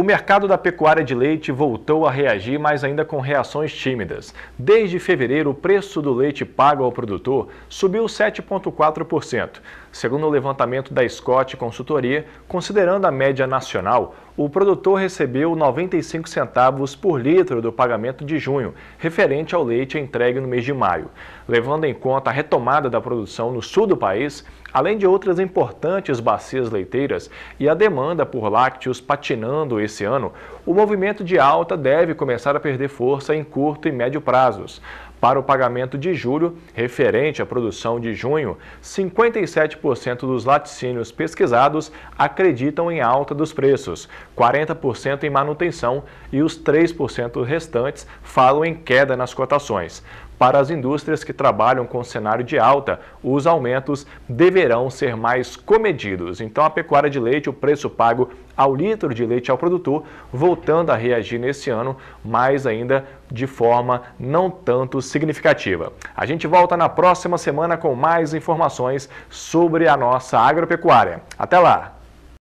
O mercado da pecuária de leite voltou a reagir, mas ainda com reações tímidas. Desde fevereiro, o preço do leite pago ao produtor subiu 7,4%. Segundo o levantamento da Scott Consultoria, considerando a média nacional, o produtor recebeu 95 centavos por litro do pagamento de junho, referente ao leite entregue no mês de maio. Levando em conta a retomada da produção no sul do país, além de outras importantes bacias leiteiras e a demanda por lácteos patinando esse ano, o movimento de alta deve começar a perder força em curto e médio prazos. Para o pagamento de julho, referente à produção de junho, 57% dos laticínios pesquisados acreditam em alta dos preços, 40% em manutenção e os 3% restantes falam em queda nas cotações. Para as indústrias que trabalham com cenário de alta, os aumentos deverão ser mais comedidos. Então, a pecuária de leite, o preço pago ao litro de leite ao produtor, voltando a reagir nesse ano, mas ainda de forma não tanto significativa. A gente volta na próxima semana com mais informações sobre a nossa agropecuária. Até lá!